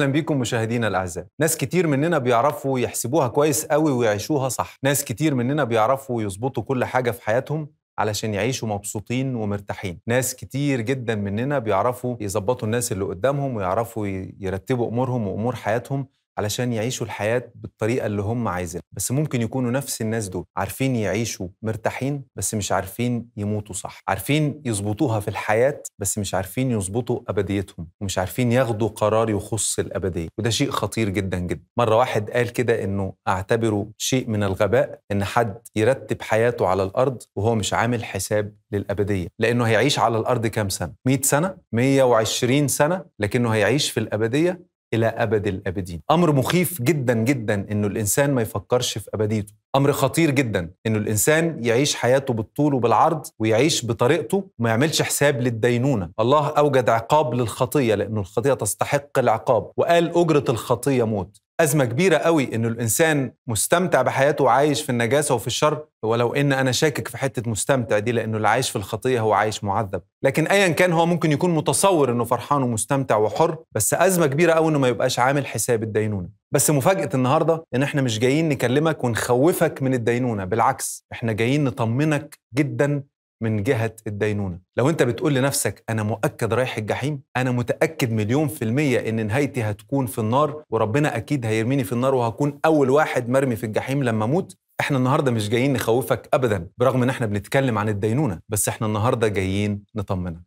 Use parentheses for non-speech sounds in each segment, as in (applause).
اهلا بيكم مشاهدينا الاعزاء ناس كتير مننا بيعرفوا يحسبوها كويس قوي ويعيشوها صح ناس كتير مننا بيعرفوا يظبطوا كل حاجه في حياتهم علشان يعيشوا مبسوطين ومرتاحين ناس كتير جدا مننا بيعرفوا يظبطوا الناس اللي قدامهم ويعرفوا يرتبوا امورهم وامور حياتهم علشان يعيشوا الحياة بالطريقة اللي هم عايزينها بس ممكن يكونوا نفس الناس دول عارفين يعيشوا مرتاحين بس مش عارفين يموتوا صح عارفين يظبطوها في الحياة بس مش عارفين يظبطوا أبديتهم ومش عارفين ياخدوا قرار يخص الأبدية وده شيء خطير جدا جدا مرة واحد قال كده إنه أعتبره شيء من الغباء إن حد يرتب حياته على الأرض وهو مش عامل حساب للأبدية لأنه هيعيش على الأرض كام سنة 100 سنة 120 سنة لكنه هيعيش في الأبدية الى ابد الابدين امر مخيف جدا جدا انه الانسان ما يفكرش في ابديته امر خطير جدا انه الانسان يعيش حياته بالطول وبالعرض ويعيش بطريقته وما يعملش حساب للدينونه الله اوجد عقاب للخطيه لانه الخطيه تستحق العقاب وقال اجره الخطيه موت ازمه كبيره قوي انه الانسان مستمتع بحياته وعايش في النجاسه وفي الشر ولو ان انا شاكك في حته مستمتع دي لانه اللي عايش في الخطيه هو عايش معذب لكن ايا كان هو ممكن يكون متصور انه فرحان ومستمتع وحر بس ازمه كبيره قوي انه ما يبقاش عامل حساب الدينونه بس مفاجاه النهارده ان احنا مش جايين نكلمك ونخوفك من الدينونه بالعكس احنا جايين نطمنك جدا من جهة الدينونة لو أنت بتقول لنفسك أنا مؤكد رايح الجحيم أنا متأكد مليون في المية إن نهايتي هتكون في النار وربنا أكيد هيرميني في النار وهكون أول واحد مرمي في الجحيم لما أموت احنا النهارده مش جايين نخوفك ابدا برغم ان احنا بنتكلم عن الدينونه بس احنا النهارده جايين نطمنك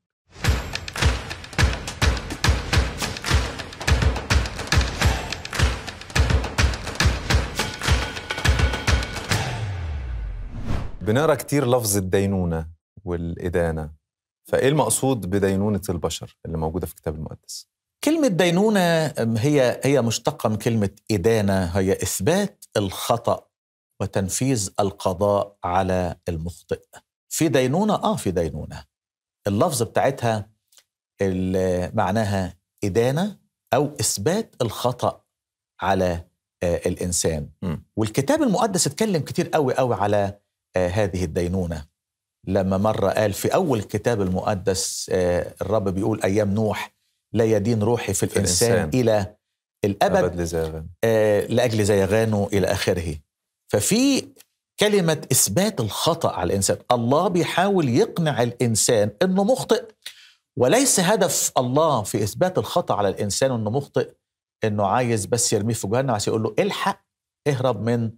بنقرا كتير لفظ الدينونه والإدانة فإيه المقصود بدينونة البشر اللي موجودة في الكتاب المقدس؟ كلمة دينونة هي هي مشتقة من كلمة إدانة هي إثبات الخطأ وتنفيذ القضاء على المخطئ. في دينونة آه في دينونة. اللفظ بتاعتها اللي معناها إدانة أو إثبات الخطأ على آه، الإنسان. م. والكتاب المقدس اتكلم كتير قوي قوي على آه، هذه الدينونة. لما مرة قال في أول الكتاب المقدس آه، الرب بيقول أيام نوح لا يدين روحي في الإنسان, الإنسان. إلى الأبد أبد زي آه، لأجل زيغانه إلى آخره ففي كلمة إثبات الخطأ على الإنسان الله بيحاول يقنع الإنسان أنه مخطئ وليس هدف الله في إثبات الخطأ على الإنسان أنه مخطئ أنه عايز بس يرميه في جهنم عشان يقول له الحق اهرب من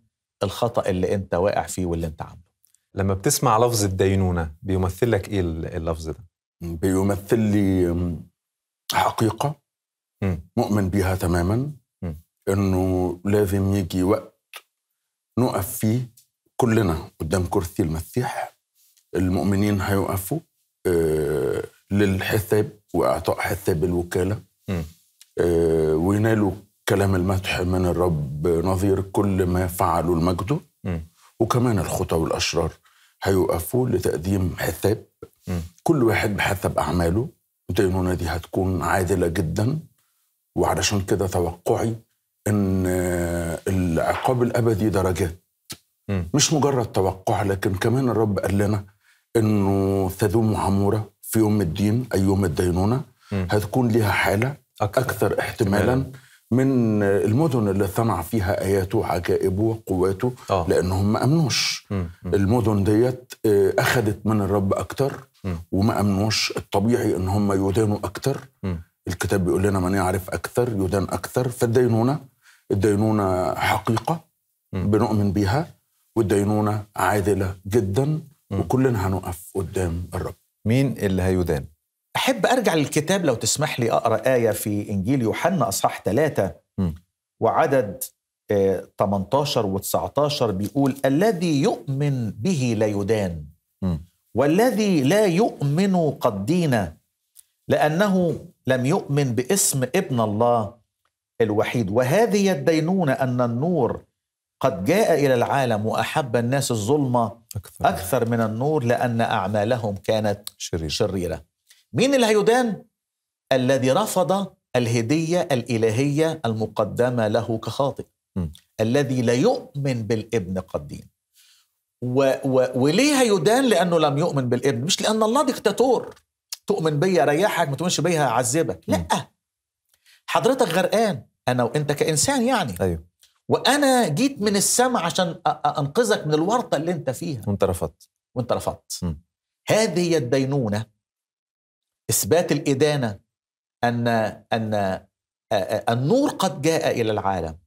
الخطأ اللي أنت واقع فيه واللي أنت عامله لما بتسمع لفظ الدينونه بيمثل لك ايه اللفظ ده؟ بيمثل لي حقيقه مؤمن بيها تماما انه لازم يجي وقت نقف فيه كلنا قدام كرسي المسيح المؤمنين هيقفوا آه، للحساب واعطاء حساب الوكاله آه، وينالوا كلام المدح من الرب نظير كل ما فعلوا المجد وكمان الخطى والاشرار هيوقفوا لتقديم حساب كل واحد بحسب أعماله الدينونة دي هتكون عادلة جدا وعلشان كده توقعي إن العقاب الأبدي درجات م. مش مجرد توقع لكن كمان الرب قال لنا إنه تدوم عموره في يوم الدين أي يوم الدينونة هتكون ليها حالة أكثر, أكثر احتمالا من المدن اللي اجتمع فيها اياته وعجائبه وقواته آه. لانهم ما امنوش مم. المدن ديت آه، اخذت من الرب اكتر وما امنوش الطبيعي ان هم يدانوا اكتر مم. الكتاب بيقول لنا من يعرف اكثر يدان اكثر فالدينونه الدينونه حقيقه مم. بنؤمن بيها والدينونه عادله جدا مم. وكلنا هنقف قدام الرب مين اللي هيدان أحب أرجع للكتاب لو تسمح لي أقرأ آية في إنجيل يوحنا أصحاح ثلاثة وعدد 18 و 19 بيقول الذي يؤمن به لا يدان والذي لا يؤمن قد دين لأنه لم يؤمن باسم ابن الله الوحيد وهذه الدينونة أن النور قد جاء إلى العالم وأحب الناس الظلمة أكثر, أكثر من النور لأن أعمالهم كانت شريرة, شريرة مين اللي هيدان؟ الذي رفض الهدية الإلهية المقدمة له كخاطئ م. الذي لا يؤمن بالابن قد و و وليه هيدان لأنه لم يؤمن بالابن مش لأن الله ديكتاتور تؤمن بيا ريحك ما تؤمنش بيها هعذبك لا حضرتك غرقان أنا وأنت كإنسان يعني أيوه وانا جيت من السماء عشان انقذك من الورطه اللي انت فيها وانت رفضت وانت رفضت هذه هي الدينونه اثبات الادانه ان ان النور قد جاء الى العالم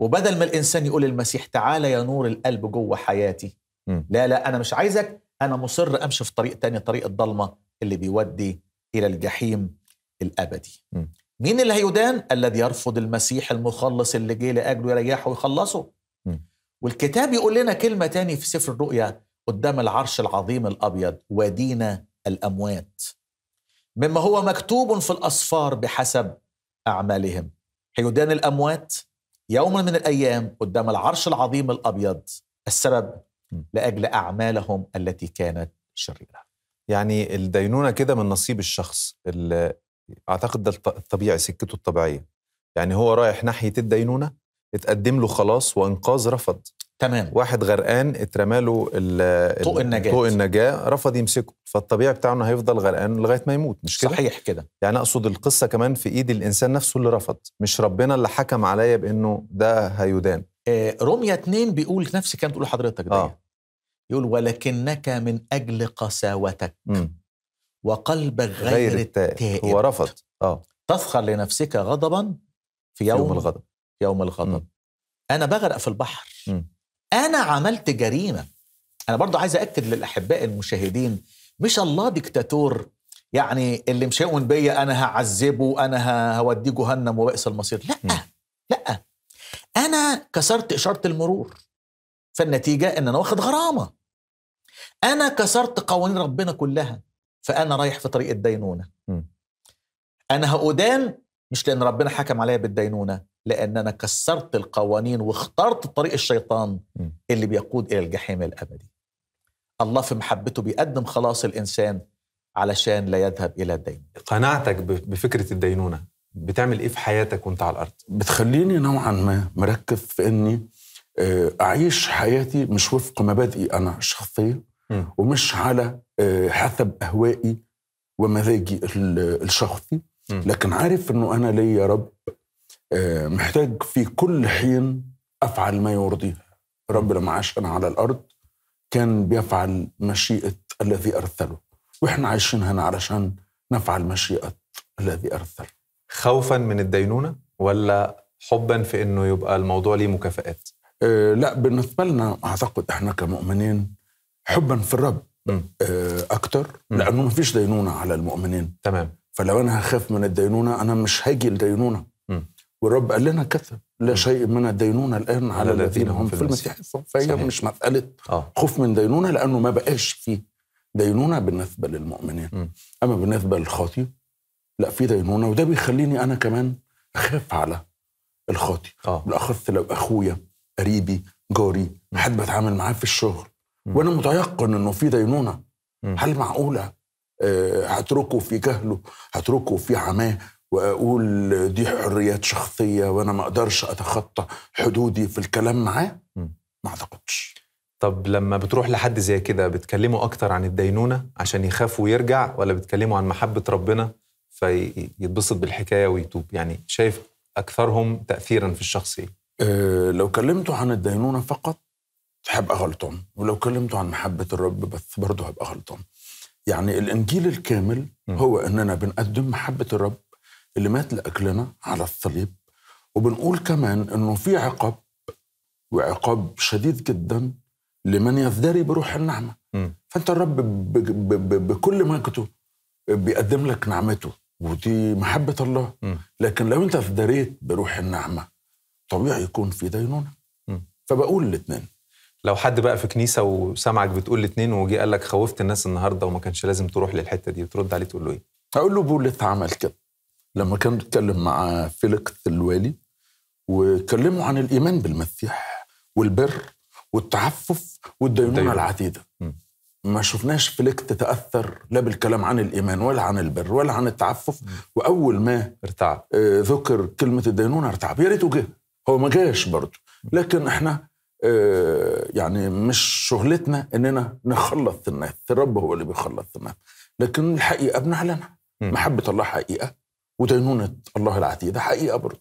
وبدل ما الانسان يقول للمسيح تعالى يا نور القلب جوه حياتي م. لا لا انا مش عايزك انا مصر امشي في طريق تاني طريق الضلمه اللي بيودي الى الجحيم الابدي م. مين اللي هيدان الذي يرفض المسيح المخلص اللي جه لاجله يريحه ويخلصه م. والكتاب يقول لنا كلمه تاني في سفر الرؤيا قدام العرش العظيم الابيض ودينا الاموات مما هو مكتوب في الأصفار بحسب أعمالهم حيودان الأموات يوم من الأيام قدام العرش العظيم الأبيض السبب لأجل أعمالهم التي كانت شريرة يعني الدينونة كده من نصيب الشخص أعتقد ده الطبيعي سكته الطبيعية يعني هو رايح ناحية الدينونة اتقدم له خلاص وإنقاذ رفض تمام واحد غرقان اترمى له طوق النجاه طوق النجاه رفض يمسكه فالطبيعي بتاعه انه هيفضل غرقان لغايه ما يموت مش كده صحيح كده يعني اقصد القصه كمان في ايد الانسان نفسه اللي رفض مش ربنا اللي حكم عليا بانه ده هيدان آه روميا اتنين بيقول نفس الكلام تقول لحضرتك ده آه. يقول ولكنك من اجل قساوتك م. وقلبك غير, غير التائب. التائب هو رفض اه تفخر لنفسك غضبا في يوم, يوم الغضب يوم الغضب م. انا بغرق في البحر م. انا عملت جريمه انا برضو عايز اكد للاحباء المشاهدين مش الله ديكتاتور يعني اللي مشاؤن بيا انا هعذبه انا هوديه جهنم وبئس المصير لا لا انا كسرت اشاره المرور فالنتيجه ان انا واخد غرامه انا كسرت قوانين ربنا كلها فانا رايح في طريق الدينونه م. انا هقدام مش لان ربنا حكم عليا بالدينونه لأن أنا كسرت القوانين واخترت طريق الشيطان اللي بيقود إلى الجحيم الأبدي الله في محبته بيقدم خلاص الإنسان علشان لا يذهب إلى الدين قناعتك بفكرة الدينونة بتعمل إيه في حياتك وأنت على الأرض؟ بتخليني نوعا ما مركز في أني آه، أعيش حياتي مش وفق مبادئي أنا الشخصية ومش على آه، حسب أهوائي ومزاجي الشخصي لكن عارف أنه أنا ليا رب آه، محتاج في كل حين افعل ما يرضيه رب لما عاشنا على الارض كان بيفعل مشيئه الذي ارسله واحنا عايشين هنا علشان نفعل مشيئه الذي ارسله خوفا من الدينونه ولا حبا في انه يبقى الموضوع ليه مكافئات أه لا بالنسبه لنا اعتقد احنا كمؤمنين حبا في الرب أه اكتر م. لانه ما فيش دينونه على المؤمنين تمام فلو انا هخاف من الدينونه انا مش هاجي الدينونه والرب قال لنا كذا لا شيء من الدينونه الان على الذين هم في المسيح فهي مش مساله آه. خوف من دينونه لانه ما بقاش فيه دينونه بالنسبه للمؤمنين اما بالنسبه للخاطي لا في دينونه وده بيخليني انا كمان اخاف على الخاطي آه. بالاخص لو اخويا قريبي جاري حد بتعامل معاه في الشغل وانا متيقن انه في دينونه هل معقوله آه، هتركه في جهله هتركه في عماه واقول دي حريات شخصيه وانا ما اقدرش اتخطى حدودي في الكلام معاه ما اعتقدش طب لما بتروح لحد زي كده بتكلمه اكتر عن الدينونه عشان يخاف ويرجع ولا بتكلمه عن محبه ربنا فيتبسط بالحكايه ويتوب يعني شايف اكثرهم تاثيرا في الشخصيه أه لو كلمته عن الدينونه فقط هبقى غلطان ولو كلمته عن محبه الرب بس برضه هبقى غلطان يعني الانجيل الكامل هو اننا بنقدم محبه الرب اللي مات لأجلنا على الصليب وبنقول كمان أنه في عقاب وعقاب شديد جدا لمن يزدري بروح النعمة م. فأنت الرب بكل مجده بيقدم لك نعمته ودي محبة الله م. لكن لو أنت ازدريت بروح النعمة طبيعي يكون في دينونة م. فبقول الاثنين لو حد بقى في كنيسة وسمعك بتقول الاثنين وجي قال لك خوفت الناس النهاردة وما كانش لازم تروح للحتة دي ترد عليه تقول له إيه؟ هقول له بولس عمل كده لما كان بيتكلم مع فيليكس الوالي وكلموا عن الايمان بالمسيح والبر والتعفف والدينونه العديده ما شفناش فليكت تاثر لا بالكلام عن الايمان ولا عن البر ولا عن التعفف م. واول ما ارتعب آه، ذكر كلمه الدينونه ارتعب يا ريته جه هو ما جاش برضه لكن احنا آه يعني مش شغلتنا اننا نخلص الناس الرب هو اللي بيخلص الناس لكن الحقيقه بنعلنها محبه الله حقيقه ودينونة الله العتيق ده حقيقة برضه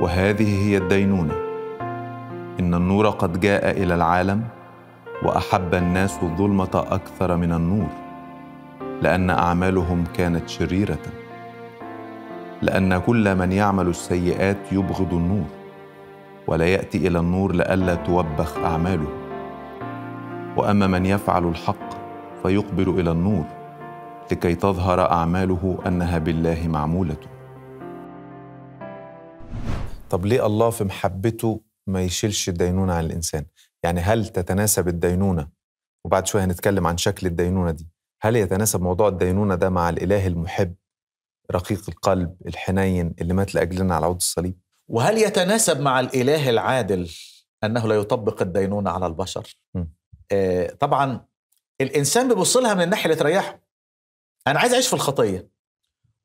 وهذه هي الدينونة إن النور قد جاء إلى العالم وأحب الناس الظلمة أكثر من النور لأن أعمالهم كانت شريرة لأن كل من يعمل السيئات يبغض النور ولا ياتي الى النور لئلا توبخ اعماله واما من يفعل الحق فيقبل الى النور لكي تظهر اعماله انها بالله معموله طب ليه الله في محبته ما يشيلش الدينونه عن الانسان يعني هل تتناسب الدينونه وبعد شويه هنتكلم عن شكل الدينونه دي هل يتناسب موضوع الدينونه ده مع الاله المحب رقيق القلب الحنين اللي مات لاجلنا على عود الصليب وهل يتناسب مع الإله العادل أنه لا يطبق الدينونة على البشر؟ آه، طبعا الإنسان بيبص لها من الناحية اللي تريحه أنا عايز أعيش في الخطية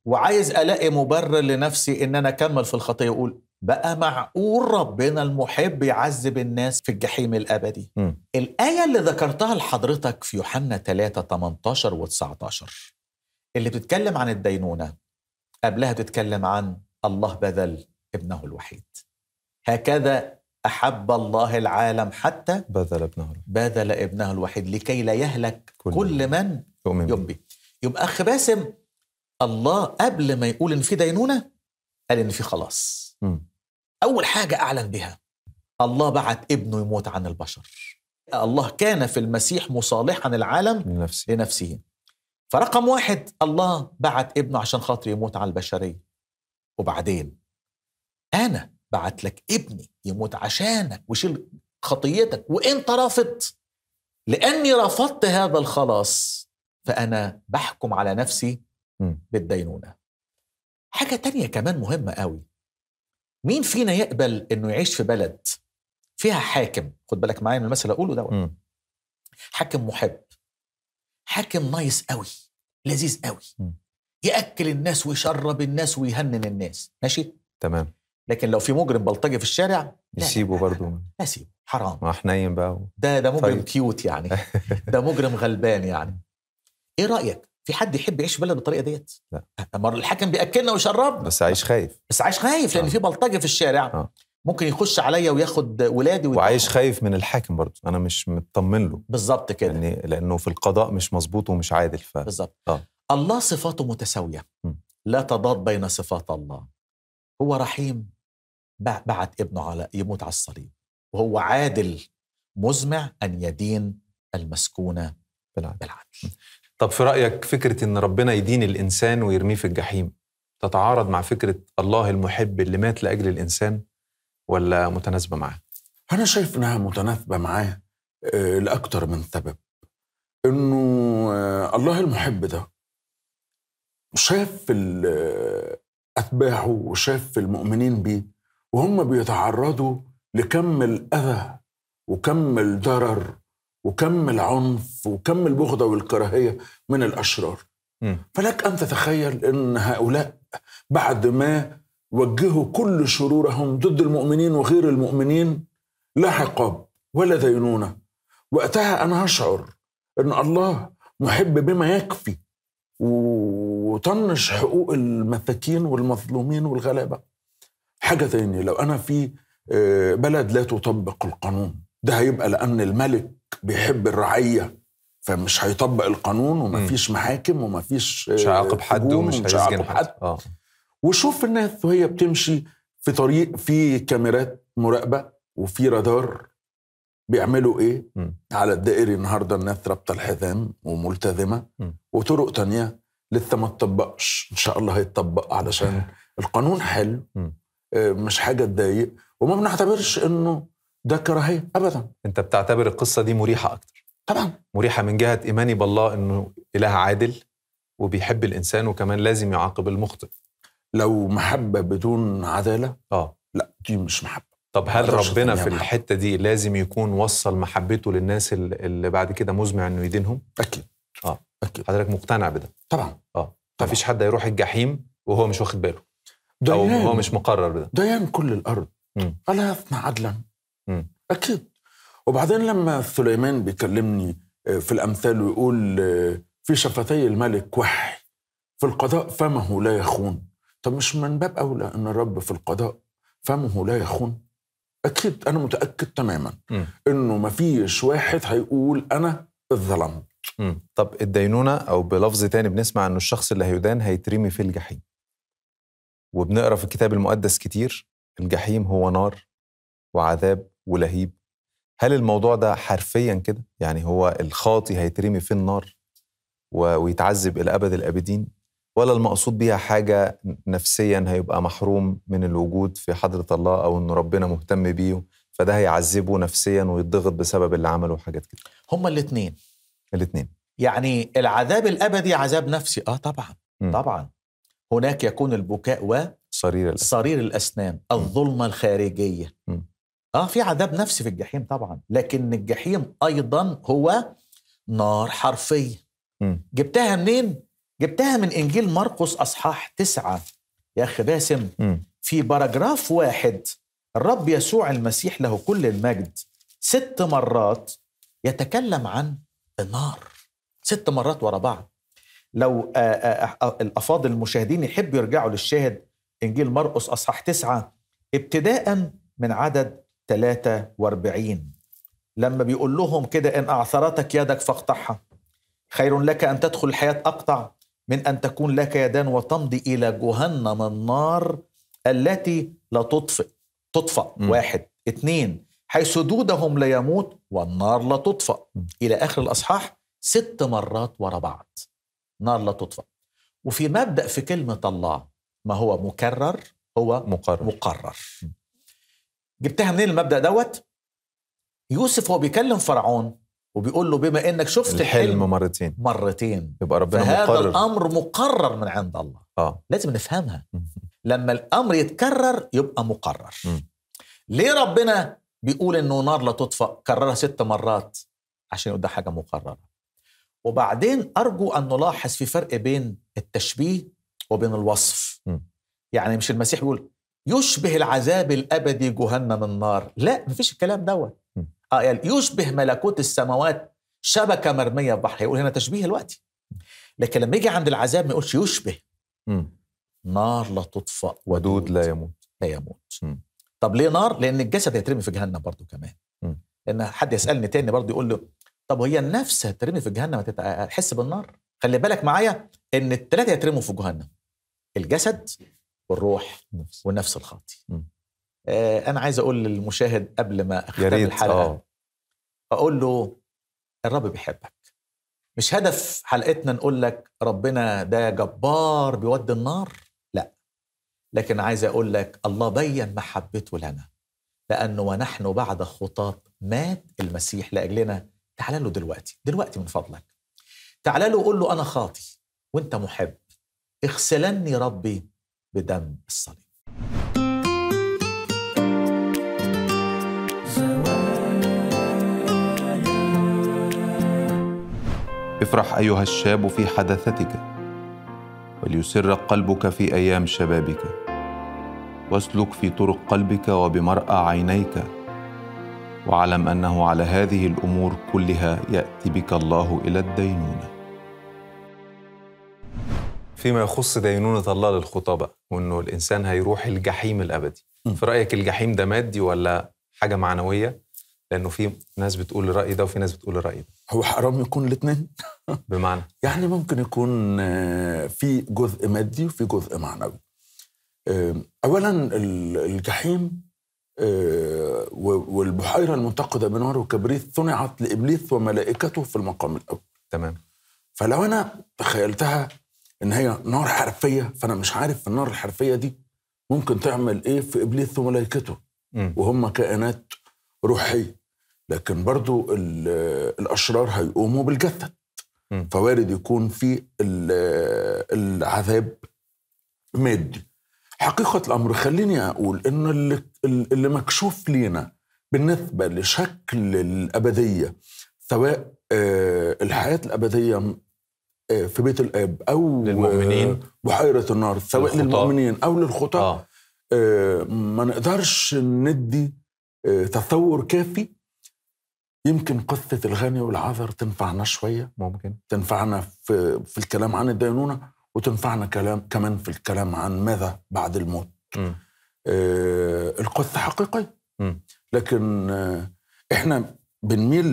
وعايز ألاقي مبرر لنفسي إن أنا أكمل في الخطية وأقول بقى معقول ربنا المحب يعذب الناس في الجحيم الابدي م. الايه اللي ذكرتها لحضرتك في يوحنا 3 18 و 19 اللي بتتكلم عن الدينونه قبلها بتتكلم عن الله بذل ابنه الوحيد هكذا أحب الله العالم حتى بذل ابنه بذل ابنه الوحيد لكي لا يهلك كل, كل من يؤمن به يبقى أخ باسم الله قبل ما يقول إن في دينونة قال إن في خلاص م. أول حاجة أعلن بها الله بعت ابنه يموت عن البشر الله كان في المسيح مصالحا العالم لنفسه, لنفسه. فرقم واحد الله بعت ابنه عشان خاطر يموت على البشرية وبعدين انا بعت لك ابني يموت عشانك وشيل خطيتك وانت رافض لاني رفضت هذا الخلاص فانا بحكم على نفسي بالدينونه حاجه تانية كمان مهمه قوي مين فينا يقبل انه يعيش في بلد فيها حاكم خد بالك معايا من المثل اقوله ده حاكم محب حاكم نايس قوي لذيذ قوي ياكل الناس ويشرب الناس ويهنن الناس ماشي تمام لكن لو في مجرم بلطجي في الشارع نسيبه برضه نسيبه حرام ما حنين إيه بقى و... ده ده مجرم طيب. كيوت يعني (laughs) ده مجرم غلبان يعني ايه رايك في حد يحب يعيش في بلد بالطريقه ديت لا مر الحاكم بياكلنا ويشربنا بس عايش خايف بس عايش خايف لان آه. في بلطجه في الشارع آه. ممكن يخش عليا وياخد ولادي ويتحق. وعايش خايف من الحاكم برضه انا مش مطمن له بالظبط كده يعني لانه في القضاء مش مظبوط ومش عادل ف... بالظبط آه. الله صفاته متساويه لا تضاد بين صفات الله هو رحيم بعت ابنه على يموت على الصليب وهو عادل مزمع أن يدين المسكونة بالعدل, طب في رأيك فكرة أن ربنا يدين الإنسان ويرميه في الجحيم تتعارض مع فكرة الله المحب اللي مات لأجل الإنسان ولا متناسبة معاه؟ أنا شايف إنها متناسبة معاه انا شايف انها متناسبه معاه لاكثر من سبب إنه آه، الله المحب ده شاف آه، أتباعه وشاف المؤمنين بيه وهم بيتعرضوا لكم الأذى وكم الضرر وكم العنف وكم البغضة والكراهية من الأشرار م. فلك أن تتخيل أن هؤلاء بعد ما وجهوا كل شرورهم ضد المؤمنين وغير المؤمنين لا عقاب ولا دينونة وقتها أنا أشعر أن الله محب بما يكفي وطنش حقوق المساكين والمظلومين والغلابة حاجة تاني لو أنا في آه، بلد لا تطبق القانون ده هيبقى لأن الملك بيحب الرعية فمش هيطبق القانون ومفيش محاكم ومفيش آه، مش هيعاقب حد ومش هيسجن حد, حد. آه. وشوف الناس وهي بتمشي في طريق في كاميرات مراقبة وفي رادار بيعملوا ايه م. على الدائري النهارده الناس رابطه الحزام وملتزمه م. وطرق تانية لسه ما تطبقش ان شاء الله هيتطبق علشان (laughs) القانون حلو م. آه، مش حاجه تضايق وما بنعتبرش انه ده كراهيه ابدا انت بتعتبر القصه دي مريحه اكتر طبعا مريحه من جهه ايماني بالله انه اله عادل وبيحب الانسان وكمان لازم يعاقب المخطئ لو محبه بدون عداله اه لا دي مش محبه طب هل ربنا في الحته دي لازم يكون وصل محبته للناس اللي بعد كده مزمع انه يدينهم اكيد اه اكيد حضرتك مقتنع بده طبعا اه مفيش حد هيروح الجحيم وهو مش واخد باله ديان أو هو مش مقرر بدا. ديان كل الأرض ألا يصنع عدلا أكيد وبعدين لما سليمان بيكلمني آه، في الأمثال ويقول آه، في شفتي الملك وحي في القضاء فمه لا يخون طب مش من باب أولى أن الرب في القضاء فمه لا يخون أكيد أنا متأكد تماما أنه ما فيش واحد هيقول أنا اتظلمت طب الدينونة أو بلفظ تاني بنسمع إنه الشخص اللي هيدان هيترمي في الجحيم وبنقرا في الكتاب المقدس كتير الجحيم هو نار وعذاب ولهيب هل الموضوع ده حرفيا كده يعني هو الخاطي هيترمي في النار ويتعذب الى ابد الابدين ولا المقصود بيها حاجه نفسيا هيبقى محروم من الوجود في حضره الله او ان ربنا مهتم بيه فده هيعذبه نفسيا ويتضغط بسبب اللي عمله وحاجات كده هما الاثنين الاثنين يعني العذاب الابدي عذاب نفسي اه طبعا م. طبعا هناك يكون البكاء و صرير الأسنان. صرير الأسنان الظلمة الخارجية م. آه في عذاب نفسي في الجحيم طبعا لكن الجحيم أيضا هو نار حرفية جبتها منين؟ جبتها من إنجيل مرقس أصحاح تسعة يا اخي باسم م. في باراجراف واحد الرب يسوع المسيح له كل المجد ست مرات يتكلم عن النار ست مرات ورا بعض لو آه، آه، آه، الافاضل المشاهدين يحبوا يرجعوا للشاهد انجيل مرقس اصحاح تسعه ابتداء من عدد 43 لما بيقول لهم كده ان اعثرتك يدك فاقطعها خير لك ان تدخل الحياه اقطع من ان تكون لك يدان وتمضي الى جهنم النار التي لا تطفئ تطفئ م. واحد اثنين حيث دودهم لا يموت والنار لا تطفئ إلى آخر الأصحاح ست مرات ورا بعض نار لا تطفى وفي مبدأ في كلمة الله ما هو مكرر هو مقرر, مقرر. جبتها منين المبدأ دوت يوسف هو بيكلم فرعون وبيقول له بما انك شفت الحلم, الحلم مرتين مرتين يبقى ربنا فهذا مقرر. الامر مقرر من عند الله آه. لازم نفهمها لما الامر يتكرر يبقى مقرر م. ليه ربنا بيقول انه نار لا تطفى كررها ست مرات عشان يقول ده حاجه مقرره وبعدين أرجو أن نلاحظ في فرق بين التشبيه وبين الوصف م. يعني مش المسيح بيقول يشبه العذاب الأبدي جهنم النار لا مفيش الكلام دوت آه يعني يشبه ملكوت السماوات شبكة مرمية في بحر هيقول هنا تشبيه الوقت لكن لما يجي عند العذاب ما يقولش يشبه م. نار لا تطفأ ودود, ودود لا يموت لا يموت م. طب ليه نار؟ لأن الجسد هيترمي في جهنم برضه كمان م. لأن حد يسألني تاني برضه يقول له طب وهي النفس هترمي في جهنم هتحس بالنار خلي بالك معايا ان الثلاثه هيترموا في جهنم الجسد والروح نفس. والنفس الخاطي آه انا عايز اقول للمشاهد قبل ما اختم الحلقه أوه. اقول له الرب بيحبك مش هدف حلقتنا نقول لك ربنا ده جبار بيودي النار لا لكن عايز اقول لك الله بين محبته لنا لانه ونحن بعد خطاة مات المسيح لاجلنا تعال له دلوقتي دلوقتي من فضلك تعال له قول له أنا خاطي وأنت محب اغسلني ربي بدم الصليب افرح أيها الشاب في حدثتك وليسر قلبك في أيام شبابك واسلك في طرق قلبك وبمرأى عينيك واعلم انه على هذه الامور كلها ياتي بك الله الى الدينونه فيما يخص دينونة الله للخطباء وأنه الإنسان هيروح الجحيم الأبدي م. في رأيك الجحيم ده مادي ولا حاجة معنوية لأنه في ناس بتقول الرأي ده وفي ناس بتقول الرأي ده هو حرام يكون الاثنين (laughs) بمعنى يعني ممكن يكون آه، في جزء مادي وفي جزء معنوي آه، أولا الجحيم آه، والبحيرة المنتقدة بنار وكبريت صنعت لإبليس وملائكته في المقام الأول تمام فلو أنا تخيلتها إن هي نار حرفية فأنا مش عارف النار الحرفية دي ممكن تعمل إيه في إبليس وملائكته وهم كائنات روحية لكن برضو الأشرار هيقوموا بالجسد فوارد يكون في العذاب مادي حقيقة الأمر خليني أقول إن اللي, اللي مكشوف لينا بالنسبة لشكل الأبدية سواء آه، الحياة الأبدية آه، في بيت الاب او للمؤمنين آه، بحيره النار سواء للخطأ. للمؤمنين او للخطاه آه. ما نقدرش ندي تصور كافي يمكن قصه الغني والعذر تنفعنا شويه ممكن تنفعنا في في الكلام عن الدينونه وتنفعنا كلام كمان في الكلام عن ماذا بعد الموت آه القصة حقيقية لكن آه احنا بنميل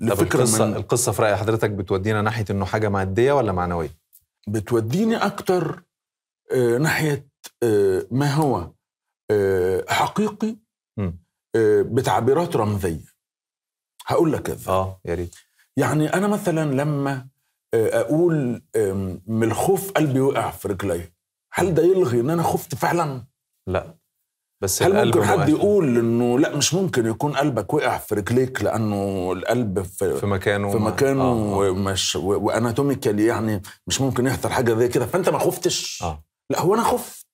لفكرة القصة, من القصة في رأي حضرتك بتودينا ناحية انه حاجة مادية ولا معنوية؟ بتوديني أكتر آه ناحية آه ما هو آه حقيقي آه بتعبيرات رمزية هقول لك كذا اه يا ريت يعني أنا مثلا لما آه، اقول من الخوف قلبي وقع في رجلي هل ده يلغي ان انا خفت فعلا لا بس هل ممكن حد يقول انه لا مش ممكن يكون قلبك وقع في رجليك لانه القلب في, في مكانه في مكانه آه. آه. ومش مش يعني مش ممكن يحصل حاجه زي كده فانت ما خفتش آه. لا هو انا خفت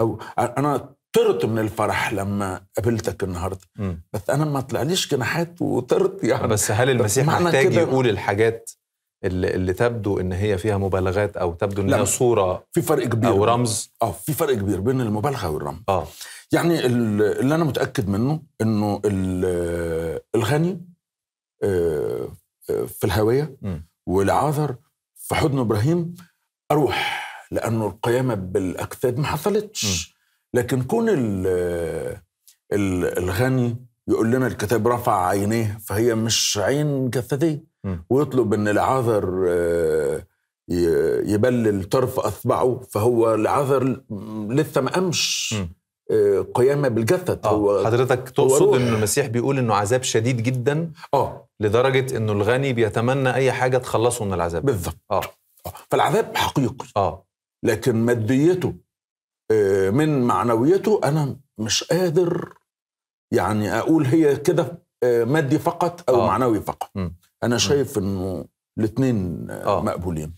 او انا طرت من الفرح لما قابلتك النهارده بس انا ما طلعليش جناحات وطرت يعني بس هل المسيح محتاج يقول الحاجات اللي, اللي تبدو ان هي فيها مبالغات او تبدو ان هي صوره في فرق كبير او رمز اه في فرق كبير بين المبالغه والرمز اه يعني اللي انا متاكد منه انه الغني آه، في الهويه والعاذر في حضن ابراهيم اروح لانه القيامه بالاجساد ما حصلتش م. لكن كون الغني يقول لنا الكتاب رفع عينيه فهي مش عين جسديه ويطلب ان العذر آه، يبلل طرف اصبعه فهو العذر لسه ما قامش آه، قيامة بالجسد آه. هو حضرتك تقصد ان المسيح بيقول انه عذاب شديد جدا اه لدرجه انه الغني بيتمنى اي حاجه تخلصه من العذاب بالظبط آه. اه فالعذاب حقيقي اه لكن ماديته آه، من معنويته انا مش قادر يعني اقول هي كده مادي فقط او آه. معنوي فقط م. انا شايف انه الاثنين آه. مقبولين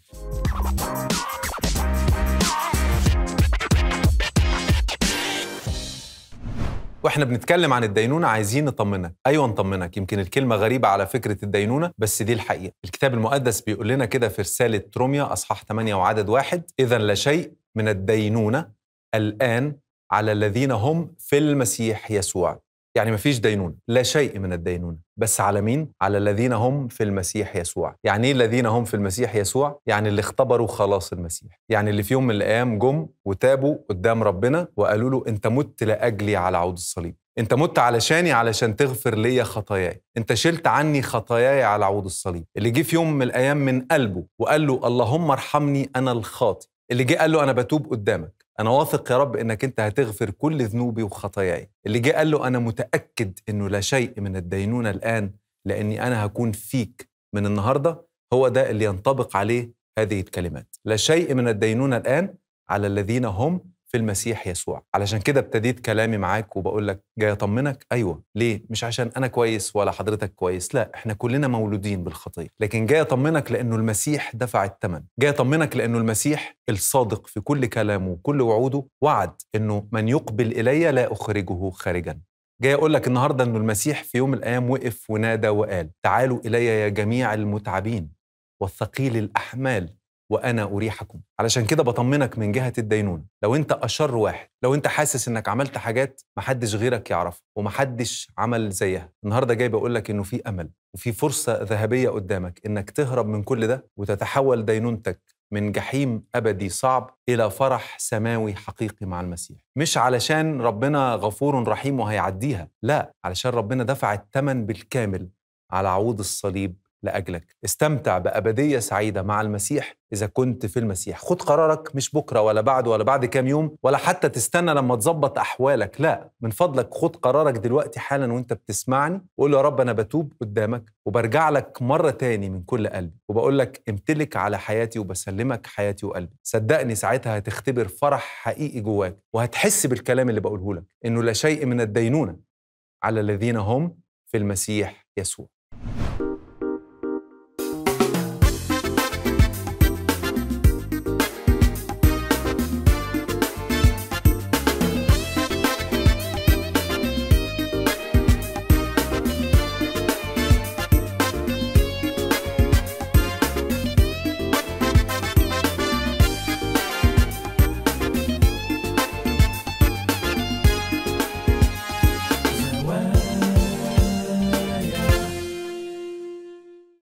واحنا بنتكلم عن الدينونه عايزين نطمنك ايوه نطمنك يمكن الكلمه غريبه على فكره الدينونه بس دي الحقيقه الكتاب المقدس بيقول لنا كده في رساله روميا اصحاح 8 وعدد واحد اذا لا شيء من الدينونه الان على الذين هم في المسيح يسوع يعني مفيش دينونة لا شيء من الدينونة بس على مين؟ على الذين هم في المسيح يسوع يعني إيه الذين هم في المسيح يسوع؟ يعني اللي اختبروا خلاص المسيح يعني اللي في يوم من الأيام جم وتابوا قدام ربنا وقالوا له أنت مت لأجلي على عود الصليب انت مت علشاني علشان تغفر ليا خطاياي انت شلت عني خطاياي على عود الصليب اللي جه في يوم من الايام من قلبه وقال له اللهم ارحمني انا الخاطئ اللي جه قال له انا بتوب قدامك انا واثق يا رب انك انت هتغفر كل ذنوبي وخطاياي اللي جه قال له انا متاكد انه لا شيء من الدينونه الان لاني انا هكون فيك من النهارده هو ده اللي ينطبق عليه هذه الكلمات لا شيء من الدينونه الان على الذين هم في المسيح يسوع علشان كده ابتديت كلامي معاك وبقول لك جاي اطمنك ايوه ليه مش عشان انا كويس ولا حضرتك كويس لا احنا كلنا مولودين بالخطيه لكن جاي اطمنك لانه المسيح دفع الثمن جاي اطمنك لانه المسيح الصادق في كل كلامه وكل وعوده وعد انه من يقبل الي لا اخرجه خارجا جاي اقول لك النهارده انه المسيح في يوم من الايام وقف ونادى وقال تعالوا الي يا جميع المتعبين والثقيل الاحمال وانا اريحكم علشان كده بطمنك من جهه الدينونه لو انت اشر واحد لو انت حاسس انك عملت حاجات محدش غيرك يعرفها ومحدش عمل زيها النهارده جاي بقول لك انه في امل وفي فرصه ذهبيه قدامك انك تهرب من كل ده وتتحول دينونتك من جحيم ابدي صعب الى فرح سماوي حقيقي مع المسيح مش علشان ربنا غفور رحيم وهيعديها لا علشان ربنا دفع الثمن بالكامل على عود الصليب لاجلك استمتع بابديه سعيده مع المسيح اذا كنت في المسيح خد قرارك مش بكره ولا بعد ولا بعد كام يوم ولا حتى تستنى لما تظبط احوالك لا من فضلك خد قرارك دلوقتي حالا وانت بتسمعني وقول يا رب انا بتوب قدامك وبرجع لك مره تاني من كل قلبي وبقول لك امتلك على حياتي وبسلمك حياتي وقلبي صدقني ساعتها هتختبر فرح حقيقي جواك وهتحس بالكلام اللي بقوله لك انه لا شيء من الدينونه على الذين هم في المسيح يسوع